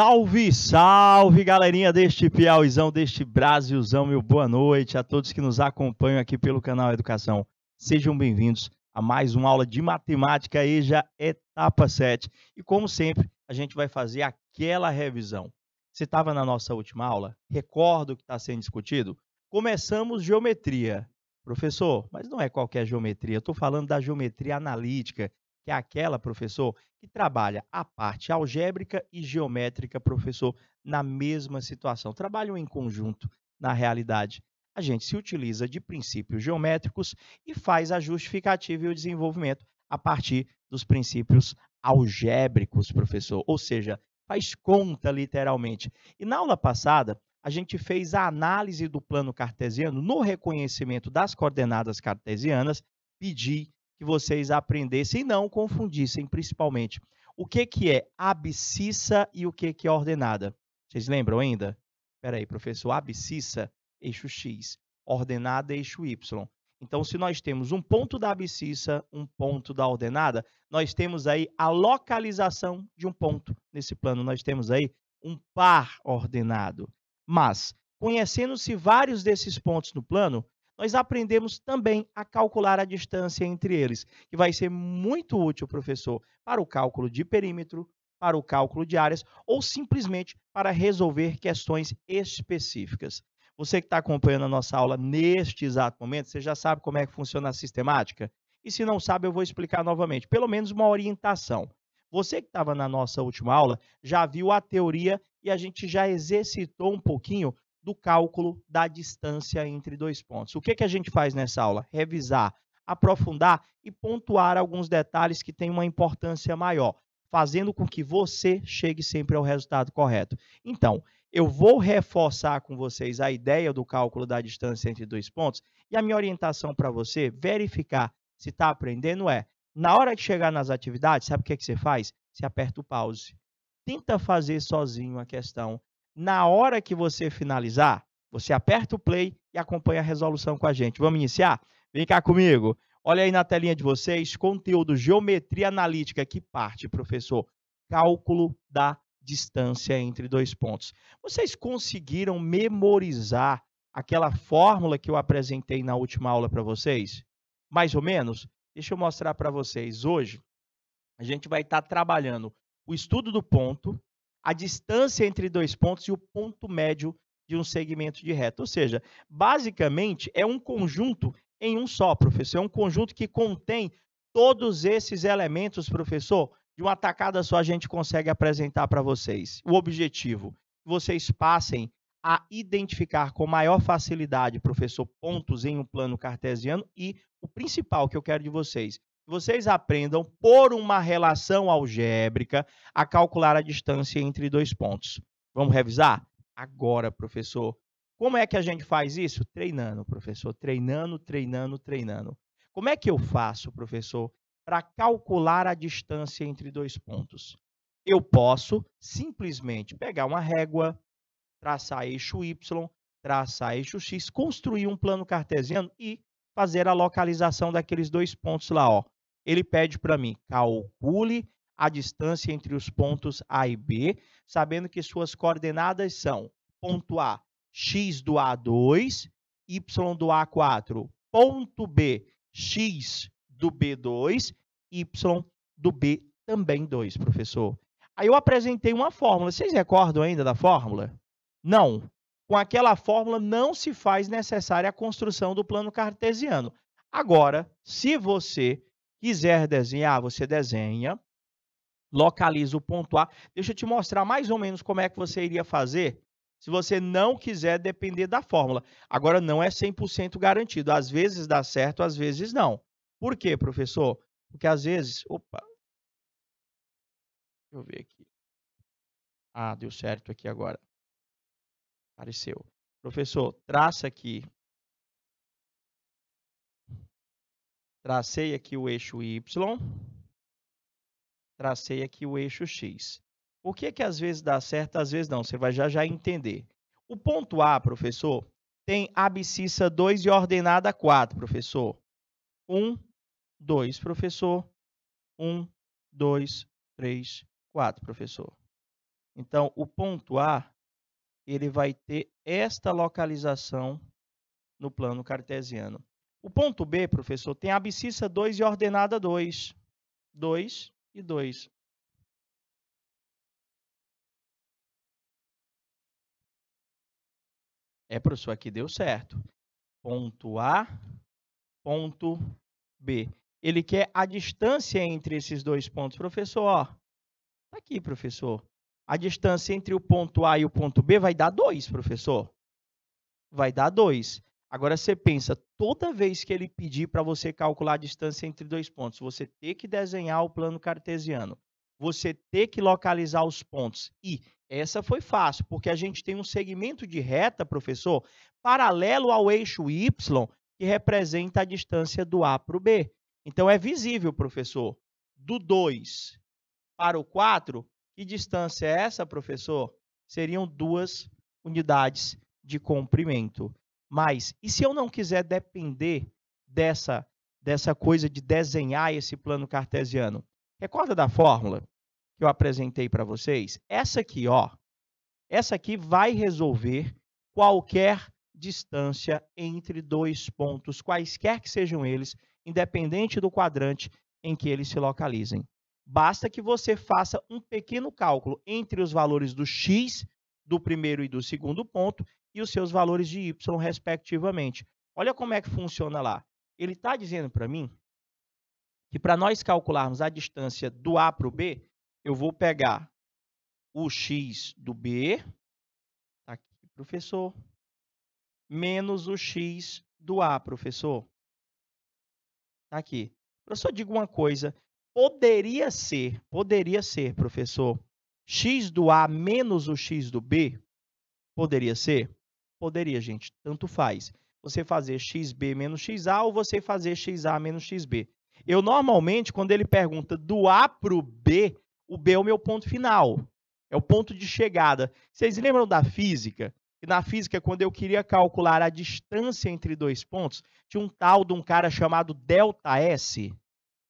Salve, salve, galerinha deste Piauizão, deste Brasilzão, meu boa noite a todos que nos acompanham aqui pelo canal Educação. Sejam bem-vindos a mais uma aula de matemática EJA etapa 7. E como sempre, a gente vai fazer aquela revisão. Você estava na nossa última aula? Recordo que está sendo discutido? Começamos geometria. Professor, mas não é qualquer geometria, estou falando da geometria analítica, que é aquela, professor, que trabalha a parte algébrica e geométrica, professor, na mesma situação. Trabalham em conjunto, na realidade. A gente se utiliza de princípios geométricos e faz a justificativa e o desenvolvimento a partir dos princípios algébricos, professor, ou seja, faz conta literalmente. E na aula passada, a gente fez a análise do plano cartesiano no reconhecimento das coordenadas cartesianas, pedi que vocês aprendessem e não confundissem, principalmente. O que, que é abscissa e o que, que é ordenada? Vocês lembram ainda? Espera aí, professor. Abscissa, eixo X. Ordenada, eixo Y. Então, se nós temos um ponto da abscissa, um ponto da ordenada, nós temos aí a localização de um ponto nesse plano. Nós temos aí um par ordenado. Mas, conhecendo-se vários desses pontos no plano, nós aprendemos também a calcular a distância entre eles, que vai ser muito útil, professor, para o cálculo de perímetro, para o cálculo de áreas ou simplesmente para resolver questões específicas. Você que está acompanhando a nossa aula neste exato momento, você já sabe como é que funciona a sistemática? E se não sabe, eu vou explicar novamente, pelo menos uma orientação. Você que estava na nossa última aula já viu a teoria e a gente já exercitou um pouquinho do cálculo da distância entre dois pontos. O que, que a gente faz nessa aula? Revisar, aprofundar e pontuar alguns detalhes que têm uma importância maior, fazendo com que você chegue sempre ao resultado correto. Então, eu vou reforçar com vocês a ideia do cálculo da distância entre dois pontos e a minha orientação para você verificar se está aprendendo é, na hora de chegar nas atividades, sabe o que, que você faz? Você aperta o pause. Tenta fazer sozinho a questão na hora que você finalizar, você aperta o play e acompanha a resolução com a gente. Vamos iniciar? Vem cá comigo. Olha aí na telinha de vocês, conteúdo geometria analítica que parte, professor, cálculo da distância entre dois pontos. Vocês conseguiram memorizar aquela fórmula que eu apresentei na última aula para vocês? Mais ou menos? Deixa eu mostrar para vocês. Hoje, a gente vai estar tá trabalhando o estudo do ponto, a distância entre dois pontos e o ponto médio de um segmento de reta. Ou seja, basicamente é um conjunto em um só, professor. É um conjunto que contém todos esses elementos, professor. De uma tacada só a gente consegue apresentar para vocês o objetivo. Vocês passem a identificar com maior facilidade, professor, pontos em um plano cartesiano e o principal que eu quero de vocês, vocês aprendam por uma relação algébrica a calcular a distância entre dois pontos. Vamos revisar? Agora, professor. Como é que a gente faz isso? Treinando, professor. Treinando, treinando, treinando. Como é que eu faço, professor, para calcular a distância entre dois pontos? Eu posso simplesmente pegar uma régua, traçar eixo Y, traçar eixo X, construir um plano cartesiano e fazer a localização daqueles dois pontos lá, ó ele pede para mim, calcule a distância entre os pontos A e B, sabendo que suas coordenadas são ponto A, x do A2, y do A4, ponto B, x do B2, y do B também 2, professor. Aí eu apresentei uma fórmula. Vocês recordam ainda da fórmula? Não. Com aquela fórmula não se faz necessária a construção do plano cartesiano. Agora, se você Quiser desenhar, você desenha, localiza o ponto A. Deixa eu te mostrar mais ou menos como é que você iria fazer se você não quiser depender da fórmula. Agora, não é 100% garantido. Às vezes dá certo, às vezes não. Por quê, professor? Porque às vezes... Opa! Deixa eu ver aqui. Ah, deu certo aqui agora. Apareceu. Professor, traça aqui Tracei aqui o eixo Y, tracei aqui o eixo X. Por que que às vezes dá certo, às vezes não? Você vai já já entender. O ponto A, professor, tem abscissa 2 e ordenada 4, professor. 1, 2, professor. 1, 2, 3, 4, professor. Então, o ponto A, ele vai ter esta localização no plano cartesiano. O ponto B, professor, tem abscissa 2 e ordenada 2. 2 e 2. É, professor, aqui deu certo. Ponto A, ponto B. Ele quer a distância entre esses dois pontos. Professor, ó, tá aqui, professor. A distância entre o ponto A e o ponto B vai dar 2, professor. Vai dar 2. Agora você pensa, toda vez que ele pedir para você calcular a distância entre dois pontos, você ter que desenhar o plano cartesiano, você ter que localizar os pontos. E essa foi fácil, porque a gente tem um segmento de reta, professor, paralelo ao eixo Y, que representa a distância do A para o B. Então é visível, professor, do 2 para o 4, que distância é essa, professor? Seriam duas unidades de comprimento. Mas E se eu não quiser depender dessa dessa coisa de desenhar esse plano cartesiano? Recorda da fórmula que eu apresentei para vocês? Essa aqui, ó. Essa aqui vai resolver qualquer distância entre dois pontos, quaisquer que sejam eles, independente do quadrante em que eles se localizem. Basta que você faça um pequeno cálculo entre os valores do x do primeiro e do segundo ponto e os seus valores de y, respectivamente. Olha como é que funciona lá. Ele está dizendo para mim que para nós calcularmos a distância do A para o B, eu vou pegar o x do B, tá aqui, professor, menos o x do A, professor. Tá aqui. Eu só digo uma coisa. Poderia ser, poderia ser, professor, x do A menos o x do B? Poderia ser? Poderia, gente. Tanto faz. Você fazer xb menos xa ou você fazer xa menos xb. Eu, normalmente, quando ele pergunta do A para o B, o B é o meu ponto final. É o ponto de chegada. Vocês lembram da física? na física, quando eu queria calcular a distância entre dois pontos, tinha um tal de um cara chamado delta S.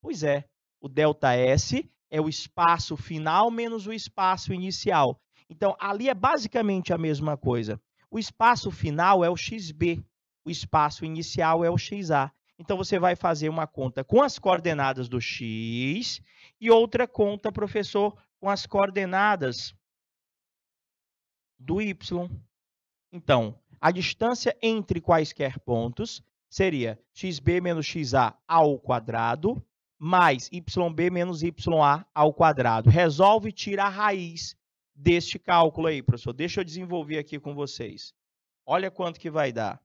Pois é, o delta S é o espaço final menos o espaço inicial. Então, ali é basicamente a mesma coisa. O espaço final é o XB, o espaço inicial é o XA. Então, você vai fazer uma conta com as coordenadas do X e outra conta, professor, com as coordenadas do Y. Então, a distância entre quaisquer pontos seria xb menos xa ao quadrado mais YB menos YA ao quadrado. Resolve tirar a raiz deste cálculo aí, professor. Deixa eu desenvolver aqui com vocês. Olha quanto que vai dar.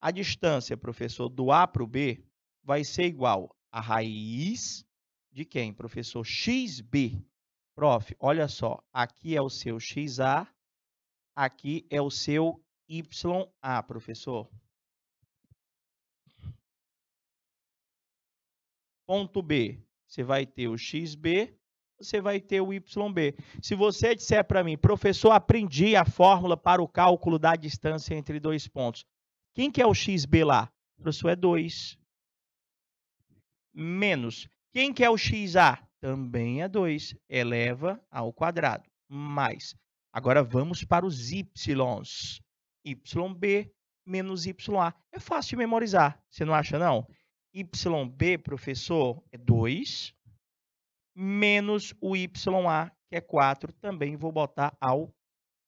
A distância, professor, do A para o B vai ser igual a raiz de quem, professor? XB. Prof, olha só, aqui é o seu XA, aqui é o seu YA, professor. ponto B, você vai ter o XB, você vai ter o YB. Se você disser para mim, professor, aprendi a fórmula para o cálculo da distância entre dois pontos. Quem que é o XB lá? O professor, é 2. Menos. Quem que é o XA? Também é 2. Eleva ao quadrado. Mais. Agora vamos para os Ys. YB menos YA. É fácil de memorizar. Você não acha, não? YB, professor, é 2, menos o YA, que é 4, também vou botar ao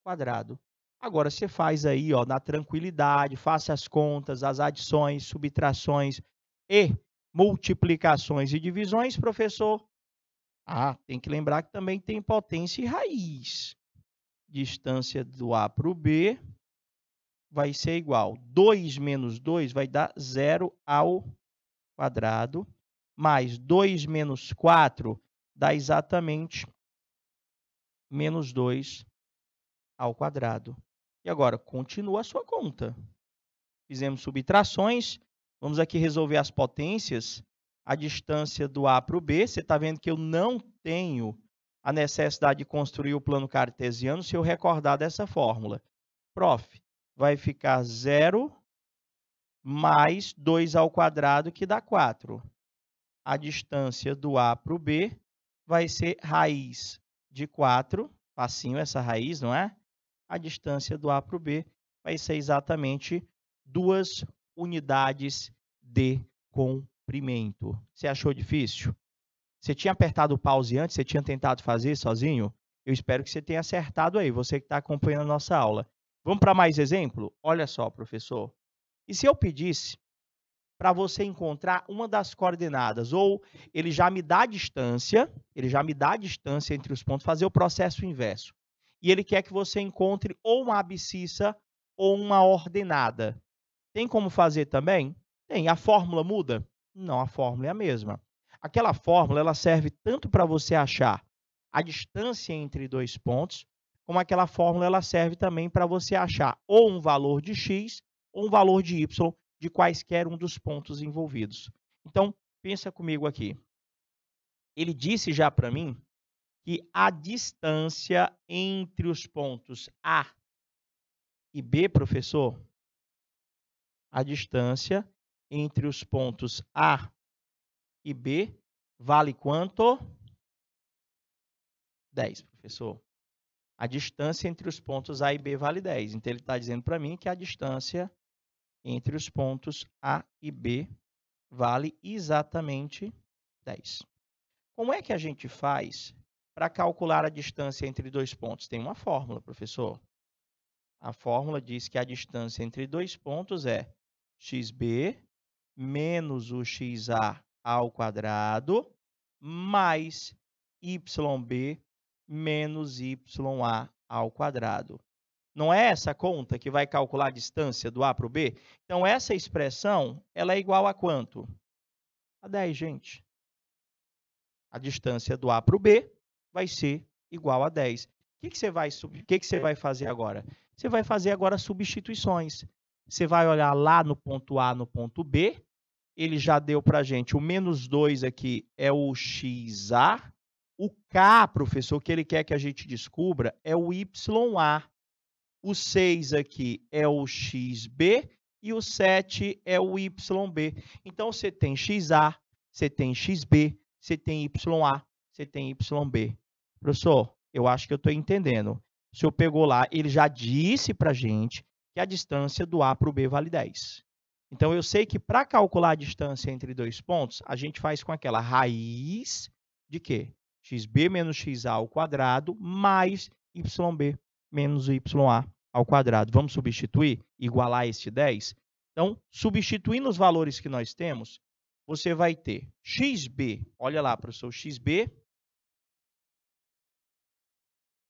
quadrado. Agora você faz aí, ó, na tranquilidade, faça as contas, as adições, subtrações e multiplicações e divisões, professor. Ah, tem que lembrar que também tem potência e raiz. Distância do A para o B vai ser igual. 2 menos 2 vai dar 0 ao quadrado mais 2 menos 4 dá exatamente menos 2 ao quadrado. E agora, continua a sua conta. Fizemos subtrações, vamos aqui resolver as potências, a distância do A para o B. Você está vendo que eu não tenho a necessidade de construir o plano cartesiano se eu recordar dessa fórmula. Prof, vai ficar zero mais 2 ao quadrado, que dá 4. A distância do A para o B vai ser raiz de 4, facinho essa raiz, não é? A distância do A para o B vai ser exatamente duas unidades de comprimento. Você achou difícil? Você tinha apertado o pause antes? Você tinha tentado fazer sozinho? Eu espero que você tenha acertado aí, você que está acompanhando a nossa aula. Vamos para mais exemplo? Olha só, professor. E se eu pedisse para você encontrar uma das coordenadas, ou ele já me dá a distância, ele já me dá a distância entre os pontos, fazer o processo inverso. E ele quer que você encontre ou uma abscissa ou uma ordenada. Tem como fazer também? Tem. A fórmula muda? Não, a fórmula é a mesma. Aquela fórmula ela serve tanto para você achar a distância entre dois pontos, como aquela fórmula ela serve também para você achar ou um valor de x ou um valor de y de quaisquer um dos pontos envolvidos. Então, pensa comigo aqui. Ele disse já para mim que a distância entre os pontos A e B, professor, a distância entre os pontos A e B vale quanto? 10, professor. A distância entre os pontos A e B vale 10. Então, ele está dizendo para mim que a distância entre os pontos A e B vale exatamente 10. Como é que a gente faz para calcular a distância entre dois pontos? Tem uma fórmula, professor. A fórmula diz que a distância entre dois pontos é xb menos o xa ao quadrado mais yb menos ya ao quadrado. Não é essa conta que vai calcular a distância do A para o B? Então, essa expressão ela é igual a quanto? A 10, gente. A distância do A para o B vai ser igual a 10. O que, que, você, vai, que, que você vai fazer agora? Você vai fazer agora substituições. Você vai olhar lá no ponto A, no ponto B, ele já deu para gente o menos 2 aqui é o XA. O K, professor, que ele quer que a gente descubra é o YA. O 6 aqui é o XB e o 7 é o YB. Então, você tem XA, você tem XB, você tem YA, você tem YB. Professor, eu acho que eu estou entendendo. O senhor pegou lá, ele já disse para gente que a distância do A para o B vale 10. Então, eu sei que para calcular a distância entre dois pontos, a gente faz com aquela raiz de quê? xb menos xa ao quadrado mais yb menos YA ao quadrado. Vamos substituir, igualar este 10? Então, substituindo os valores que nós temos, você vai ter xb, olha lá, professor, xb.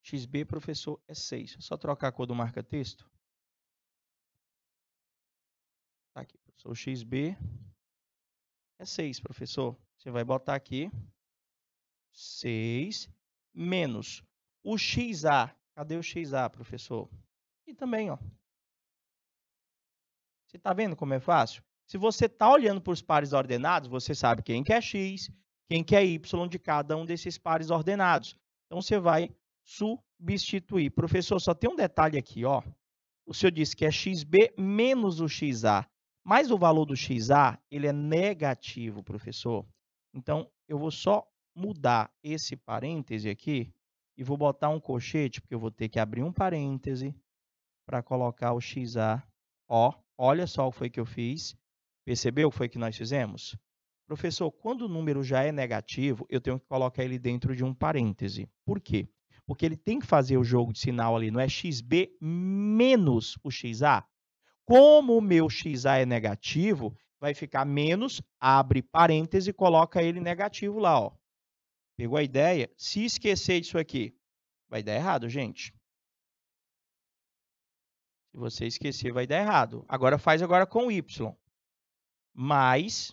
xb, professor, é 6. É só trocar a cor do marca-texto. Tá aqui, professor, xb é 6, professor. Você vai botar aqui 6 menos o xa Cadê o XA, professor? E também, ó. Você está vendo como é fácil? Se você está olhando para os pares ordenados, você sabe quem que é x, quem que é y de cada um desses pares ordenados. Então, você vai substituir. Professor, só tem um detalhe aqui, ó. O senhor disse que é xb menos o xa, mas o valor do xa, ele é negativo, professor. Então, eu vou só mudar esse parêntese aqui e vou botar um colchete, porque eu vou ter que abrir um parêntese para colocar o XA. Ó, olha só o que foi que eu fiz. Percebeu o que foi que nós fizemos? Professor, quando o número já é negativo, eu tenho que colocar ele dentro de um parêntese. Por quê? Porque ele tem que fazer o jogo de sinal ali, não é XB menos o XA. Como o meu XA é negativo, vai ficar menos, abre parêntese, coloca ele negativo lá, ó. Pegou a ideia? Se esquecer disso aqui, vai dar errado, gente. Se você esquecer, vai dar errado. Agora faz agora com Y. Mais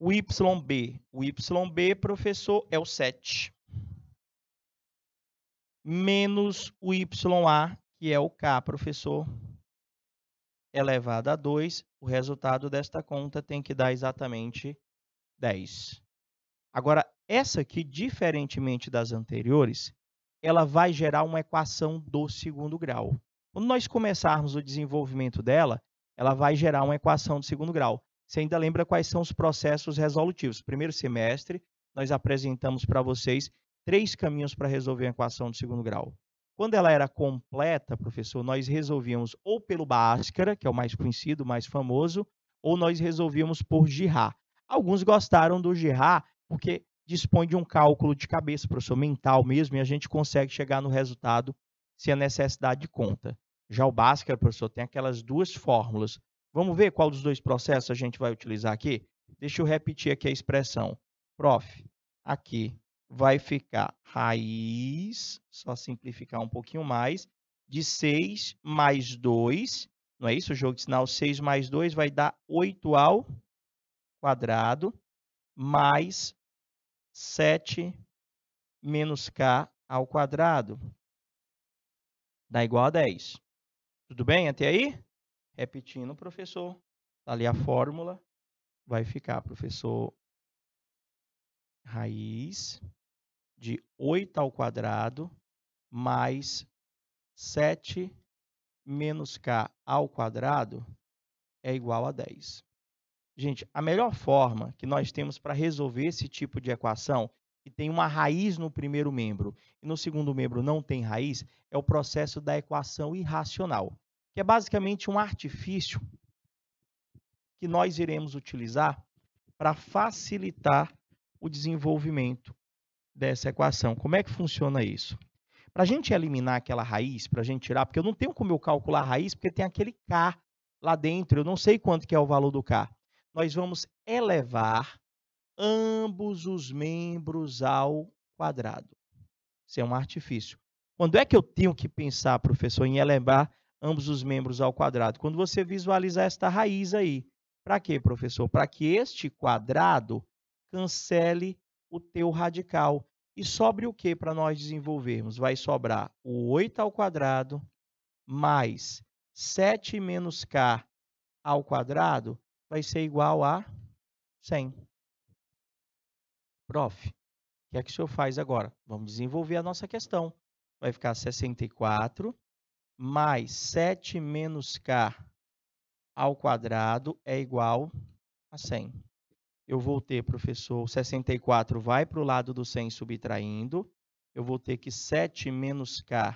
o YB. O YB, professor, é o 7. Menos o YA, que é o K, professor, elevado a 2, o resultado desta conta tem que dar exatamente 10. Agora, essa aqui, diferentemente das anteriores, ela vai gerar uma equação do segundo grau. Quando nós começarmos o desenvolvimento dela, ela vai gerar uma equação do segundo grau. Você ainda lembra quais são os processos resolutivos? Primeiro semestre, nós apresentamos para vocês três caminhos para resolver a equação do segundo grau. Quando ela era completa, professor, nós resolvíamos ou pelo Bhaskara, que é o mais conhecido, mais famoso, ou nós resolvíamos por Girá. Alguns gostaram do Girá porque dispõe de um cálculo de cabeça, professor, mental mesmo, e a gente consegue chegar no resultado se a necessidade conta. Já o Bhaskara, professor, tem aquelas duas fórmulas. Vamos ver qual dos dois processos a gente vai utilizar aqui? Deixa eu repetir aqui a expressão. Prof, aqui vai ficar raiz, só simplificar um pouquinho mais, de 6 mais 2, não é isso? O jogo de sinal 6 mais 2 vai dar 8 ao quadrado, mais 7 menos k ao quadrado. Dá igual a 10. Tudo bem até aí? Repetindo, professor. Está ali a fórmula. Vai ficar, professor, raiz de 8 ao quadrado mais 7 menos k ao quadrado é igual a 10. Gente, a melhor forma que nós temos para resolver esse tipo de equação, que tem uma raiz no primeiro membro e no segundo membro não tem raiz, é o processo da equação irracional, que é basicamente um artifício que nós iremos utilizar para facilitar o desenvolvimento dessa equação. Como é que funciona isso? Para a gente eliminar aquela raiz, para a gente tirar, porque eu não tenho como eu calcular a raiz, porque tem aquele k lá dentro, eu não sei quanto que é o valor do k. Nós vamos elevar ambos os membros ao quadrado. Isso é um artifício. Quando é que eu tenho que pensar, professor, em elevar ambos os membros ao quadrado? Quando você visualizar esta raiz aí. Para quê, professor? Para que este quadrado cancele o teu radical. E sobre o que para nós desenvolvermos? Vai sobrar o 8 ao quadrado mais 7 menos k ao quadrado vai ser igual a 100. Prof, o que é que o senhor faz agora? Vamos desenvolver a nossa questão. Vai ficar 64 mais 7 menos k ao quadrado é igual a 100 eu vou ter, professor, 64 vai para o lado do 100 subtraindo, eu vou ter que 7 menos k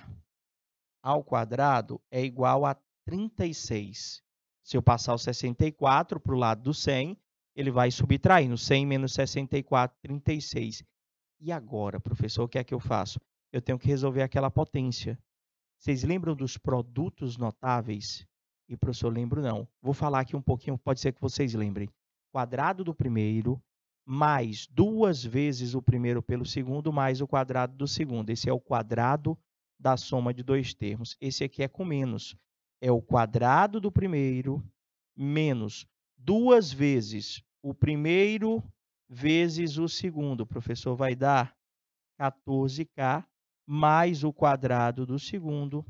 ao quadrado é igual a 36. Se eu passar o 64 para o lado do 100, ele vai subtraindo. 100 menos 64, 36. E agora, professor, o que é que eu faço? Eu tenho que resolver aquela potência. Vocês lembram dos produtos notáveis? E, professor, lembro não. Vou falar aqui um pouquinho, pode ser que vocês lembrem quadrado do primeiro mais duas vezes o primeiro pelo segundo mais o quadrado do segundo. Esse é o quadrado da soma de dois termos. Esse aqui é com menos. É o quadrado do primeiro menos duas vezes o primeiro vezes o segundo. O professor vai dar 14k mais o quadrado do segundo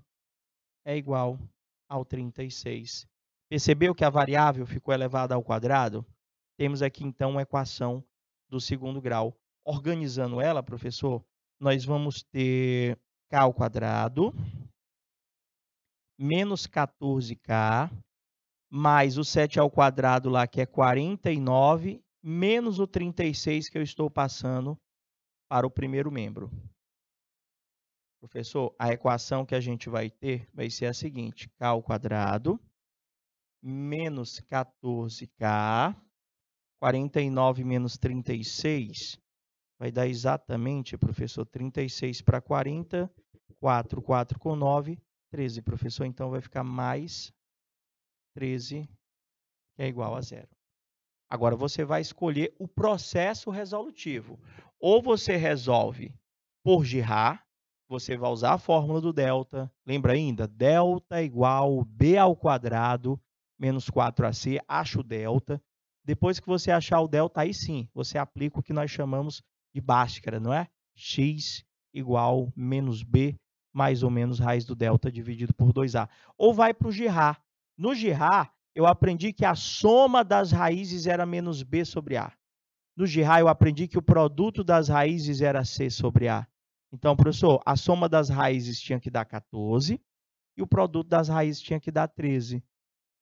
é igual ao 36. Percebeu que a variável ficou elevada ao quadrado? Temos aqui então uma equação do segundo grau. Organizando ela, professor, nós vamos ter k ao quadrado menos 14k mais o 7 ao quadrado lá que é 49 menos o 36 que eu estou passando para o primeiro membro. Professor, a equação que a gente vai ter vai ser a seguinte: k ao quadrado menos 14k 49 menos 36 vai dar exatamente, professor, 36 para 40, 4, 4 com 9, 13. Professor, então vai ficar mais 13, que é igual a zero. Agora você vai escolher o processo resolutivo. Ou você resolve por girar, você vai usar a fórmula do delta. Lembra ainda? Delta igual b ao quadrado menos 4ac, acho delta. Depois que você achar o delta, aí sim, você aplica o que nós chamamos de Bhaskara, não é? X igual menos B mais ou menos raiz do delta dividido por 2A. Ou vai para o Girard. No Girard, eu aprendi que a soma das raízes era menos B sobre A. No Girard, eu aprendi que o produto das raízes era C sobre A. Então, professor, a soma das raízes tinha que dar 14 e o produto das raízes tinha que dar 13.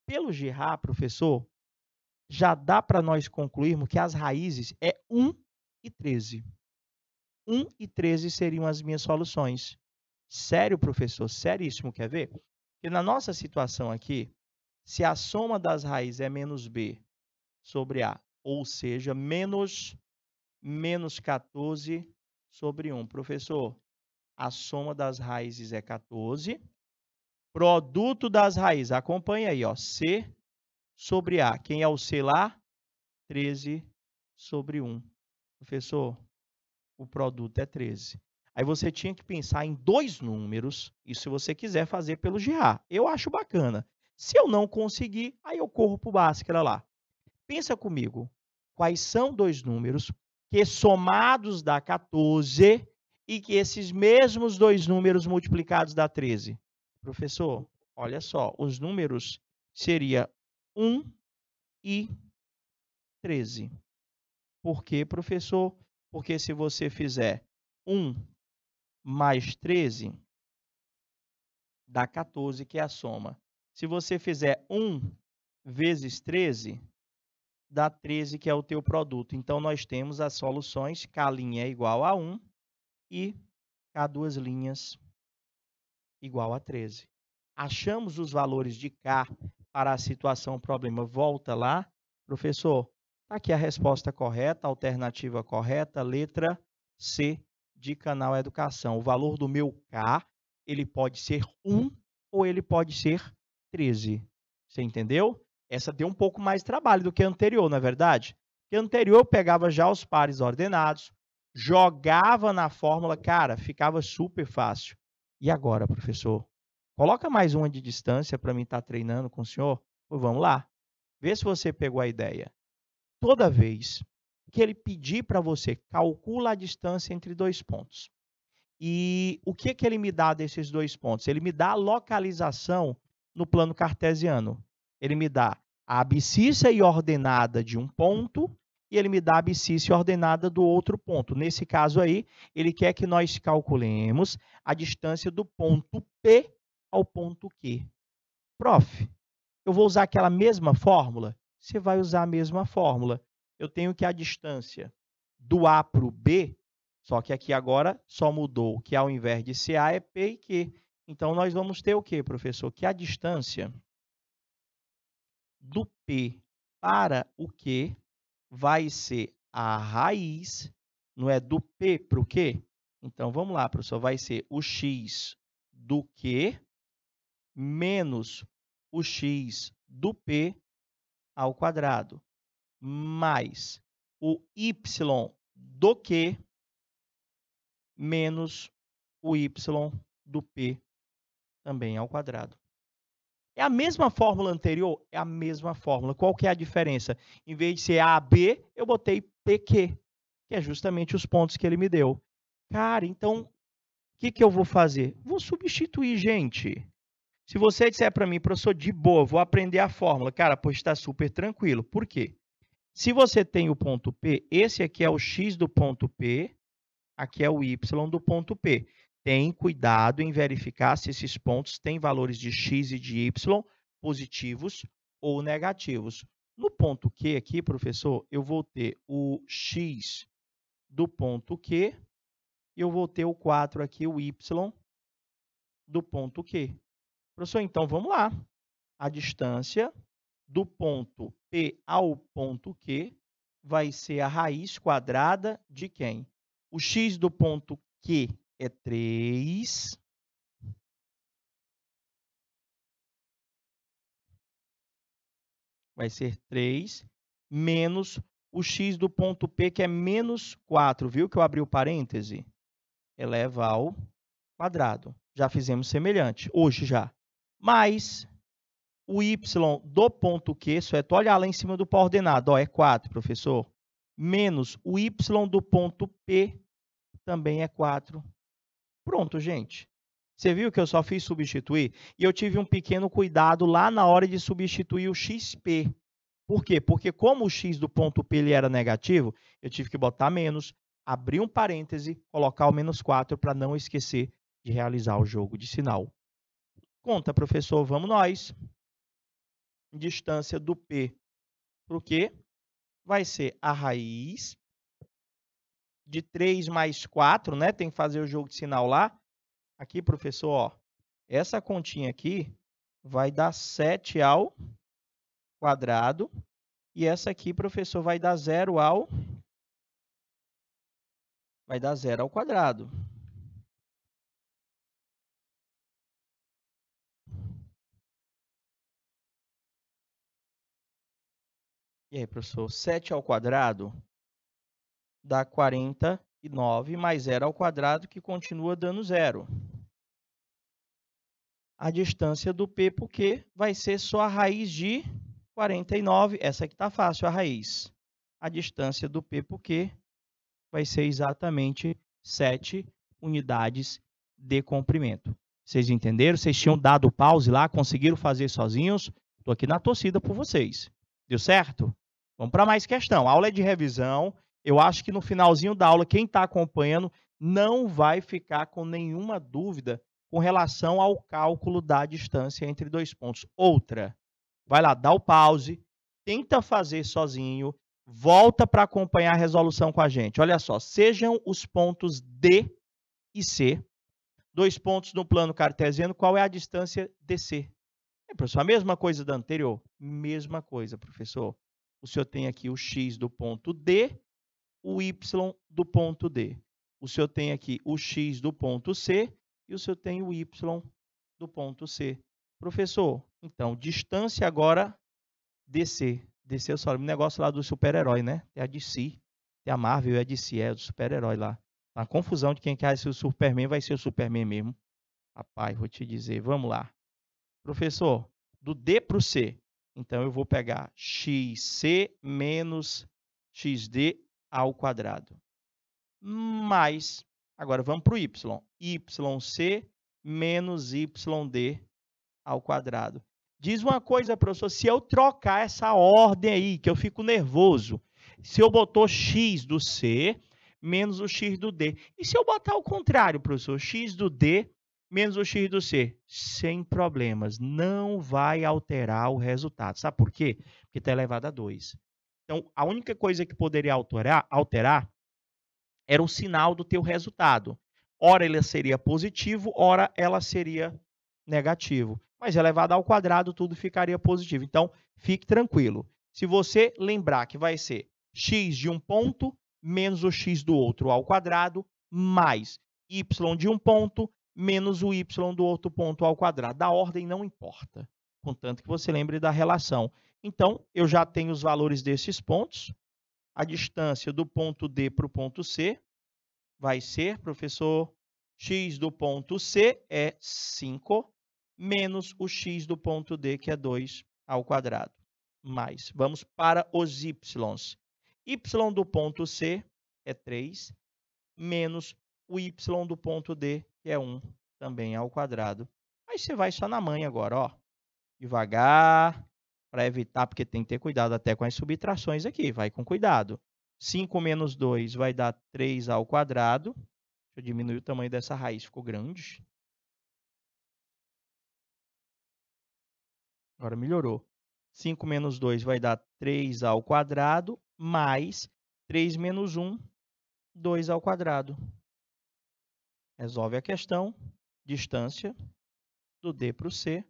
Pelo Girard, professor, já dá para nós concluirmos que as raízes é 1 e 13. 1 e 13 seriam as minhas soluções. Sério, professor, seríssimo, quer ver? Porque na nossa situação aqui, se a soma das raízes é menos b sobre a, ou seja, menos, menos 14 sobre 1. Professor, a soma das raízes é 14. Produto das raízes, acompanha aí, ó, c sobre A. Quem é o C lá? 13 sobre 1. Professor, o produto é 13. Aí você tinha que pensar em dois números, e se você quiser fazer pelo GA. Eu acho bacana. Se eu não conseguir, aí eu corro para o Bhaskara lá. Pensa comigo, quais são dois números que somados dá 14 e que esses mesmos dois números multiplicados dá 13? Professor, olha só, os números seria 1 e 13. Por quê, professor? Porque se você fizer 1 mais 13, dá 14, que é a soma. Se você fizer 1 vezes 13, dá 13, que é o teu produto. Então, nós temos as soluções K' é igual a 1 e K duas igual a 13. Achamos os valores de K para a situação, problema, volta lá. Professor, está aqui a resposta correta, alternativa correta, letra C de canal educação. O valor do meu K, ele pode ser 1 ou ele pode ser 13. Você entendeu? Essa deu um pouco mais trabalho do que a anterior, na é verdade? Porque a anterior eu pegava já os pares ordenados, jogava na fórmula, cara, ficava super fácil. E agora, professor? Coloca mais uma de distância para mim estar tá treinando com o senhor. Pô, vamos lá. Vê se você pegou a ideia. Toda vez que ele pedir para você, calcula a distância entre dois pontos. E o que, que ele me dá desses dois pontos? Ele me dá a localização no plano cartesiano. Ele me dá a abscissa e ordenada de um ponto e ele me dá a abscissa e ordenada do outro ponto. Nesse caso aí, ele quer que nós calculemos a distância do ponto P ao ponto que, prof, eu vou usar aquela mesma fórmula? Você vai usar a mesma fórmula. Eu tenho que a distância do A para o B, só que aqui agora só mudou que ao invés de CA é P e Q. Então, nós vamos ter o que, professor? Que a distância do P para o Q vai ser a raiz, não é do P para o Q? Então, vamos lá, professor. Vai ser o X do Q menos o x do p ao quadrado mais o y do q menos o y do p também ao quadrado. É a mesma fórmula anterior? É a mesma fórmula. Qual que é a diferença? Em vez de ser AB, eu botei PQ, que é justamente os pontos que ele me deu. Cara, então, o que, que eu vou fazer? Vou substituir, gente. Se você disser para mim, professor, de boa, vou aprender a fórmula, cara, pois está super tranquilo. Por quê? Se você tem o ponto P, esse aqui é o x do ponto P, aqui é o y do ponto P. Tem cuidado em verificar se esses pontos têm valores de x e de y positivos ou negativos. No ponto Q aqui, professor, eu vou ter o x do ponto Q, e eu vou ter o 4 aqui, o y do ponto Q. Professor, então vamos lá. A distância do ponto P ao ponto Q vai ser a raiz quadrada de quem? O x do ponto Q é 3. Vai ser 3 menos o x do ponto P, que é menos 4. Viu que eu abri o parêntese? Eleva ao quadrado. Já fizemos semelhante, hoje já mais o y do ponto Q, certo? É, olha lá em cima do coordenado, ó, é 4, professor. Menos o y do ponto P, também é 4. Pronto, gente. Você viu que eu só fiz substituir? E eu tive um pequeno cuidado lá na hora de substituir o xp. Por quê? Porque como o x do ponto P ele era negativo, eu tive que botar menos, abrir um parêntese, colocar o menos 4 para não esquecer de realizar o jogo de sinal. Conta, professor, vamos nós. Distância do P para o Q vai ser a raiz de 3 mais 4, né? Tem que fazer o jogo de sinal lá. Aqui, professor, ó, essa continha aqui vai dar 7 ao quadrado. E essa aqui, professor, vai dar 0 ao... Vai dar 0 ao quadrado. E aí, professor, 7 ao quadrado dá 49 mais 0 ao quadrado, que continua dando zero. A distância do P por Q vai ser só a raiz de 49. Essa aqui está fácil, a raiz. A distância do P por Q vai ser exatamente 7 unidades de comprimento. Vocês entenderam? Vocês tinham dado pause lá, conseguiram fazer sozinhos? Estou aqui na torcida por vocês. Deu certo? Vamos para mais questão. A aula é de revisão. Eu acho que no finalzinho da aula, quem está acompanhando não vai ficar com nenhuma dúvida com relação ao cálculo da distância entre dois pontos. Outra, vai lá, dá o pause, tenta fazer sozinho, volta para acompanhar a resolução com a gente. Olha só, sejam os pontos D e C, dois pontos no plano cartesiano, qual é a distância DC? É, professor, a mesma coisa da anterior? Mesma coisa, professor. O senhor tem aqui o x do ponto D, o y do ponto D. O senhor tem aqui o x do ponto C e o senhor tem o y do ponto C. Professor, então, distância agora DC. DC é só o negócio lá do super-herói, né? É a DC. É a Marvel, é a DC, é o super-herói lá. Na confusão de quem quer ser o Superman, vai ser o Superman mesmo. Rapaz, vou te dizer, vamos lá. Professor, do D para o C, então, eu vou pegar xc menos xd ao quadrado. Mais, agora vamos para o y. yc menos yd ao quadrado. Diz uma coisa, professor, se eu trocar essa ordem aí, que eu fico nervoso, se eu botou x do c menos o x do d. E se eu botar o contrário, professor, x do d menos o x do c, sem problemas, não vai alterar o resultado. Sabe por quê? Porque está elevado a 2. Então, a única coisa que poderia alterar, alterar era o sinal do teu resultado. Ora ele seria positivo, ora ela seria negativo. Mas elevado ao quadrado, tudo ficaria positivo. Então, fique tranquilo. Se você lembrar que vai ser x de um ponto menos o x do outro ao quadrado, mais y de um ponto menos o y do outro ponto ao quadrado. Da ordem não importa, contanto que você lembre da relação. Então, eu já tenho os valores desses pontos. A distância do ponto D para o ponto C vai ser, professor, x do ponto C é 5 menos o x do ponto D, que é 2 ao quadrado. Mais. Vamos para os y. y do ponto C é 3 menos o y do ponto D, que é 1 também ao quadrado. Aí você vai só na mãe agora, ó. Devagar, para evitar, porque tem que ter cuidado até com as subtrações aqui, vai com cuidado. 5 menos 2 vai dar 3 ao quadrado. Deixa eu diminuir o tamanho dessa raiz, ficou grande. Agora melhorou. 5 menos 2 vai dar 3 ao quadrado, mais 3 menos 1, 2 ao quadrado. Resolve a questão. Distância do D para o C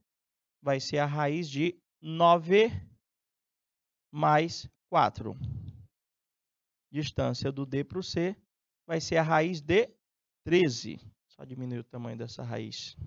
vai ser a raiz de 9 mais 4. Distância do D para o C vai ser a raiz de 13. Só diminuir o tamanho dessa raiz.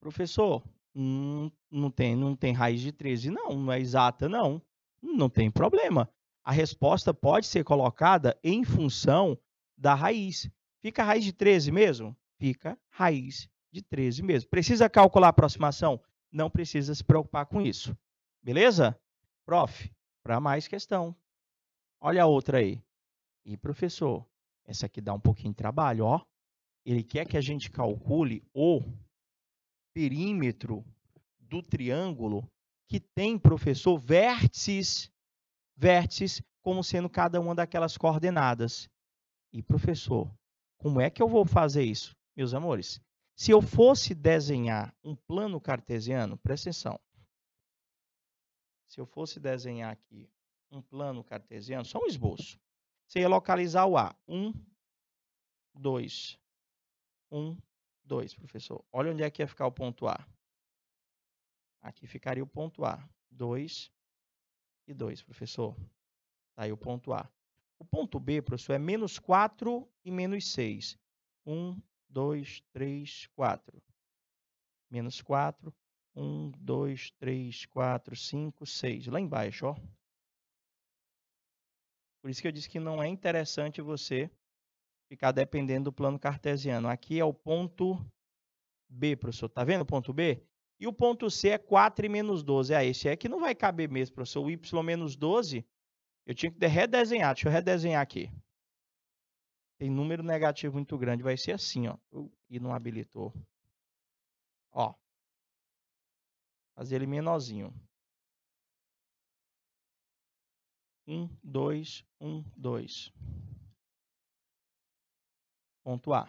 Professor, hum, não, tem, não tem raiz de 13, não. Não é exata, não. Não tem problema. A resposta pode ser colocada em função da raiz. Fica a raiz de 13 mesmo? Fica raiz de 13 mesmo. Precisa calcular a aproximação? Não precisa se preocupar com isso. Beleza? Prof, para mais questão. Olha a outra aí. E professor, essa aqui dá um pouquinho de trabalho, ó. Ele quer que a gente calcule o perímetro do triângulo que tem, professor, vértices, vértices como sendo cada uma daquelas coordenadas. E, professor, como é que eu vou fazer isso, meus amores? Se eu fosse desenhar um plano cartesiano, presta atenção. Se eu fosse desenhar aqui um plano cartesiano, só um esboço. Você ia localizar o A. 1, 2. 1, 2, professor. Olha onde é que ia ficar o ponto A. Aqui ficaria o ponto A. 2 e 2, professor. Está aí o ponto A. O ponto B, professor, é menos 4 e menos 6. 1, 2, 3, 4. Menos 4. 1, 2, 3, 4, 5, 6. Lá embaixo, ó. Por isso que eu disse que não é interessante você ficar dependendo do plano cartesiano. Aqui é o ponto B, professor. Está vendo o ponto B? E o ponto C é 4 e menos 12. Ah, esse é que não vai caber mesmo, professor. O y menos 12, eu tinha que redesenhar. Deixa eu redesenhar aqui. Tem número negativo muito grande. Vai ser assim, ó. Uh, e não habilitou. Ó. Fazer ele menorzinho. 1, 2, 1, 2. Ponto A.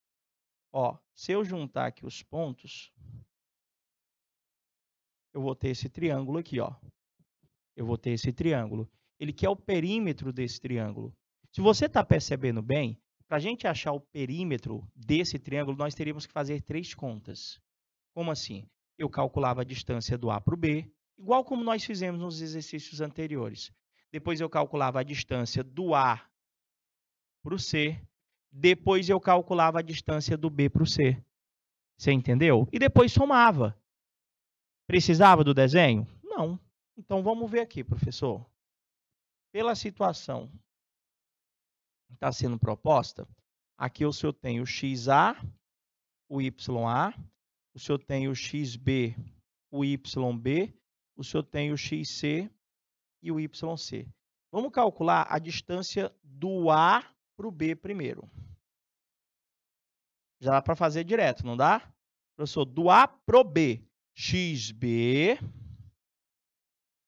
Ó, se eu juntar aqui os pontos, eu vou ter esse triângulo aqui, ó. Eu vou ter esse triângulo. Ele quer o perímetro desse triângulo. Se você está percebendo bem, para a gente achar o perímetro desse triângulo, nós teríamos que fazer três contas. Como assim? Eu calculava a distância do A para o B, igual como nós fizemos nos exercícios anteriores. Depois eu calculava a distância do A para o C depois eu calculava a distância do B para o C. Você entendeu? E depois somava. Precisava do desenho? Não. Então vamos ver aqui, professor. Pela situação que está sendo proposta, aqui o senhor tem o XA, o YA, o senhor tem o XB, o YB, o senhor tem o XC e o YC. Vamos calcular a distância do A para o B primeiro. Já dá para fazer direto, não dá? Professor, do A para o B, xB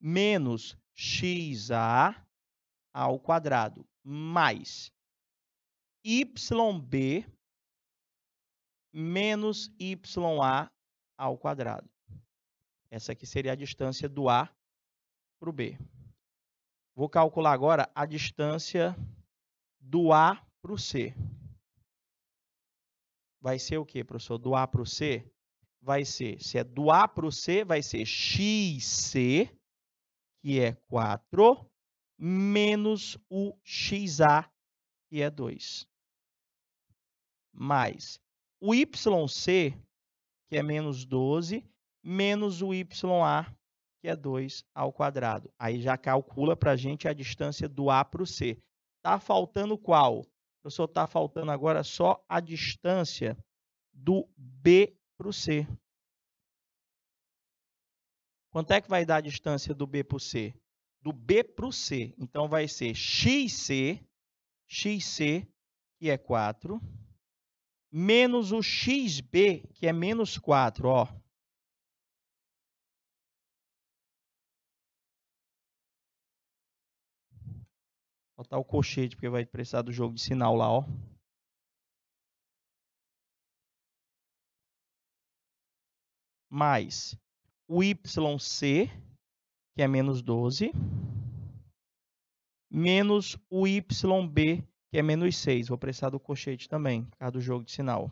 menos xa ao quadrado mais yb menos ya ao quadrado. Essa aqui seria a distância do A para o B. Vou calcular agora a distância do A para o C. Vai ser o que, professor? Do A para o C? Vai ser, se é do A para o C, vai ser xc, que é 4, menos o xa, que é 2. Mais o yc, que é menos 12, menos o YA, que é 2 ao quadrado. Aí já calcula para a gente a distância do A para o C. Tá faltando qual? Professor, tá faltando agora só a distância do B para o C. Quanto é que vai dar a distância do B para o C? Do B para o C. Então, vai ser xc, xc, que é 4, menos o xb, que é menos 4, ó. Botar o colchete, porque vai precisar do jogo de sinal lá, ó. Mais o YC, que é menos 12, menos o YB, que é menos 6. Vou precisar do colchete também, por causa do jogo de sinal.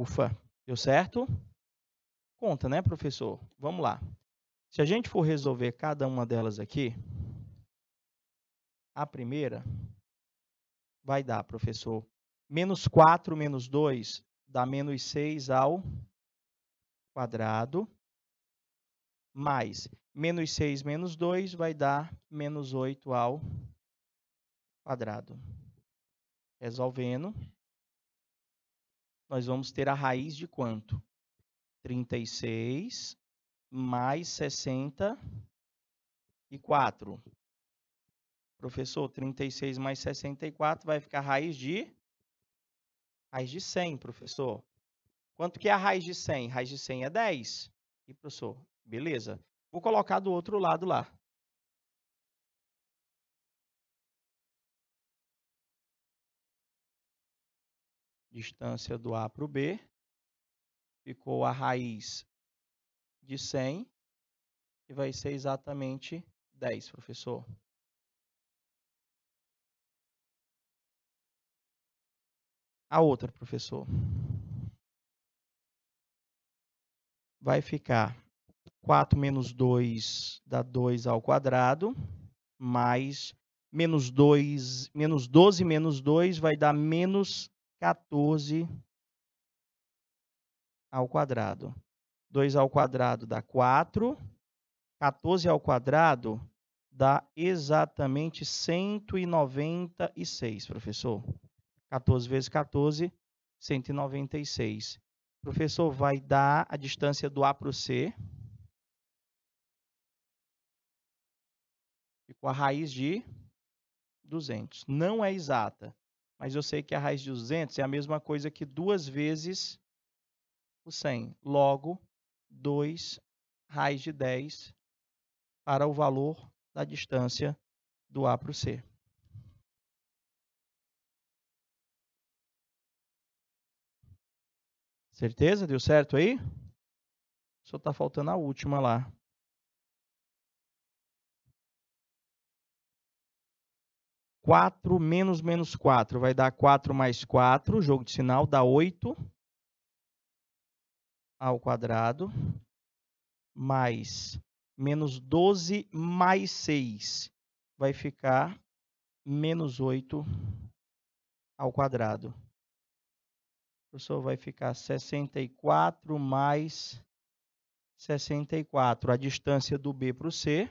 Ufa, deu certo? Conta, né, professor? Vamos lá. Se a gente for resolver cada uma delas aqui, a primeira vai dar, professor, menos 4 menos 2 dá menos 6 ao quadrado, mais menos 6 menos 2 vai dar menos 8 ao quadrado. Resolvendo, nós vamos ter a raiz de quanto? 36 mais 64. Professor, 36 mais 64 vai ficar a raiz de? Raiz de 100, professor. Quanto que é a raiz de 100? Raiz de 100 é 10. E, professor, beleza. Vou colocar do outro lado lá. distância do A para o B, ficou a raiz de 100, que vai ser exatamente 10, professor. A outra, professor. Vai ficar 4 menos 2 dá 2 ao quadrado, mais menos 2, menos 12 menos 2 vai dar menos 14 ao quadrado. 2 ao quadrado dá 4. 14 ao quadrado dá exatamente 196, professor. 14 vezes 14, 196. professor vai dar a distância do A para o C. Ficou a raiz de 200. Não é exata mas eu sei que a raiz de 200 é a mesma coisa que duas vezes o 100. Logo, 2 raiz de 10 para o valor da distância do A para o C. Certeza? Deu certo aí? Só está faltando a última lá. 4 menos menos 4 vai dar 4 mais 4, jogo de sinal, dá 8 ao quadrado, mais menos 12 mais 6, vai ficar menos 8 ao quadrado. professor vai ficar 64 mais 64, a distância do B para o C,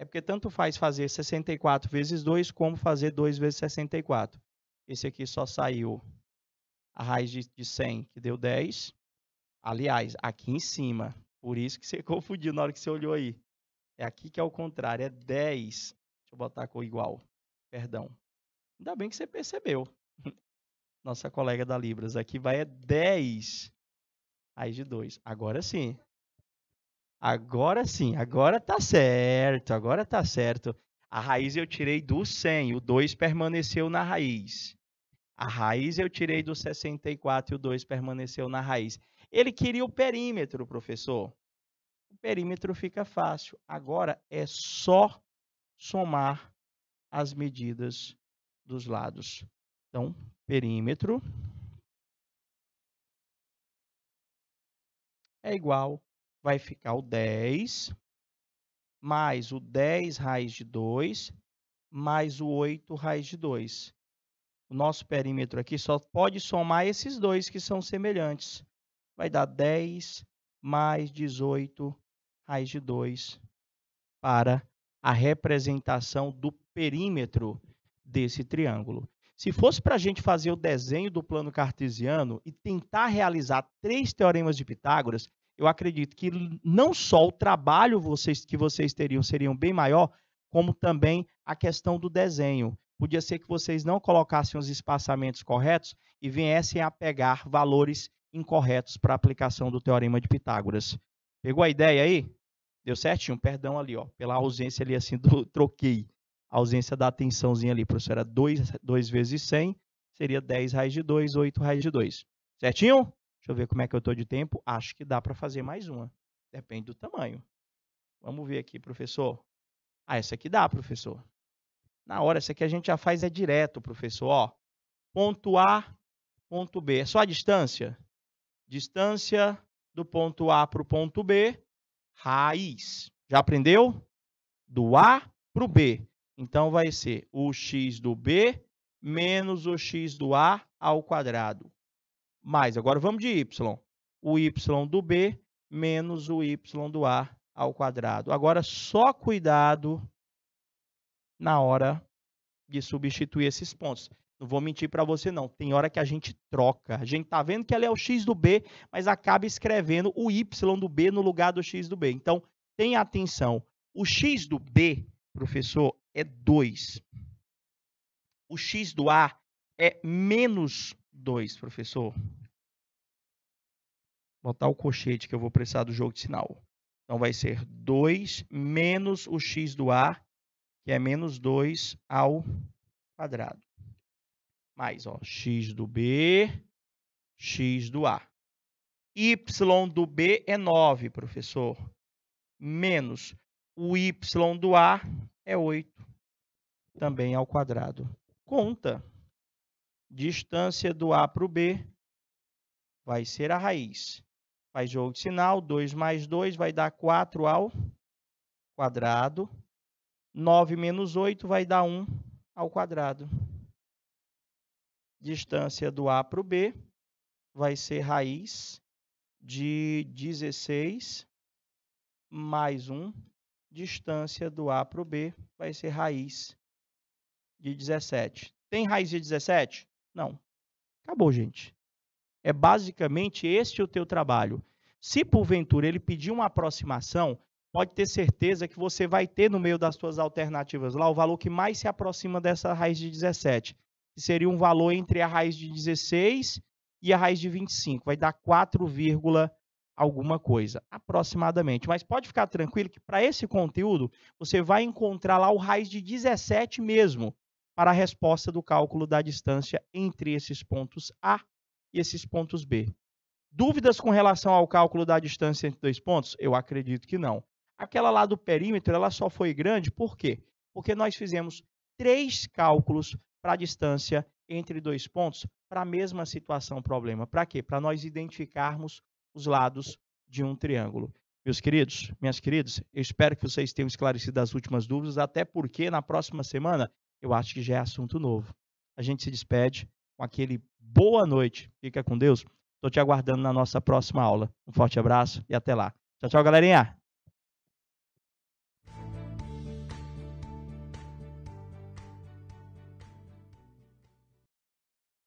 É porque tanto faz fazer 64 vezes 2, como fazer 2 vezes 64. Esse aqui só saiu a raiz de, 100, que deu 10. Aliás, aqui em cima. Por isso que você confundiu na hora que você olhou aí. É aqui que é o contrário, é 10. Deixa eu botar com igual. Perdão. Ainda bem que você percebeu. Nossa colega da Libras aqui vai é 10 raiz de 2. Agora sim. Agora sim, agora tá certo, agora tá certo. A raiz eu tirei do 100, o 2 permaneceu na raiz. A raiz eu tirei do 64 e o 2 permaneceu na raiz. Ele queria o perímetro, professor. O perímetro fica fácil. Agora é só somar as medidas dos lados. Então, perímetro é igual vai ficar o 10, mais o 10 raiz de 2, mais o 8 raiz de 2. O nosso perímetro aqui só pode somar esses dois que são semelhantes. Vai dar 10 mais 18 raiz de 2 para a representação do perímetro desse triângulo. Se fosse para a gente fazer o desenho do plano cartesiano e tentar realizar três teoremas de Pitágoras, eu acredito que não só o trabalho vocês, que vocês teriam seria bem maior, como também a questão do desenho. Podia ser que vocês não colocassem os espaçamentos corretos e viessem a pegar valores incorretos para a aplicação do teorema de Pitágoras. Pegou a ideia aí? Deu certinho? Perdão ali, ó, pela ausência ali assim do troquei. A ausência da atençãozinha ali, era 2 vezes 100 seria 10 raiz de 2, 8 raiz de 2. Certinho? Deixa eu ver como é que eu estou de tempo. Acho que dá para fazer mais uma. Depende do tamanho. Vamos ver aqui, professor. Ah, essa aqui dá, professor. Na hora, essa aqui a gente já faz é direto, professor. Ó, ponto A, ponto B. É só a distância? Distância do ponto A para o ponto B, raiz. Já aprendeu? Do A para o B. Então, vai ser o x do B menos o x do A ao quadrado mais. Agora vamos de y. O y do b menos o y do a ao quadrado. Agora só cuidado na hora de substituir esses pontos. Não vou mentir para você não, tem hora que a gente troca. A gente tá vendo que ela é o x do b, mas acaba escrevendo o y do b no lugar do x do b. Então, tenha atenção. O x do b, professor, é 2. O x do a é menos 2, professor. Vou Botar o cochete que eu vou precisar do jogo de sinal. Então, vai ser 2 menos o x do A, que é menos 2 ao quadrado. Mais, ó, x do B, x do A. Y do B é 9, professor. Menos o Y do A é 8, também ao quadrado. Conta distância do A para o B vai ser a raiz. Faz outro sinal, 2 mais 2 vai dar 4 ao quadrado. 9 menos 8 vai dar 1 ao quadrado. Distância do A para o B vai ser raiz de 16 mais 1. Distância do A para o B vai ser raiz de 17. Tem raiz de 17? Não. Acabou, gente. É basicamente este o teu trabalho. Se porventura ele pedir uma aproximação, pode ter certeza que você vai ter no meio das suas alternativas lá o valor que mais se aproxima dessa raiz de 17, que seria um valor entre a raiz de 16 e a raiz de 25, vai dar 4, alguma coisa, aproximadamente. Mas pode ficar tranquilo que para esse conteúdo você vai encontrar lá o raiz de 17 mesmo, para a resposta do cálculo da distância entre esses pontos A e esses pontos B. Dúvidas com relação ao cálculo da distância entre dois pontos? Eu acredito que não. Aquela lá do perímetro, ela só foi grande por quê? Porque nós fizemos três cálculos para a distância entre dois pontos para a mesma situação problema. Para quê? Para nós identificarmos os lados de um triângulo. Meus queridos, minhas queridas, eu espero que vocês tenham esclarecido as últimas dúvidas, até porque na próxima semana eu acho que já é assunto novo. A gente se despede com aquele boa noite. Fica com Deus. Estou te aguardando na nossa próxima aula. Um forte abraço e até lá. Tchau, tchau, galerinha.